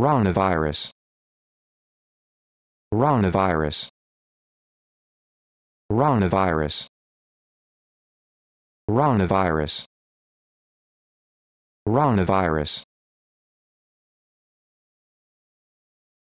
Ronavirus. Ronavirus. Ronavirus. Ronavirus. Coronavirus.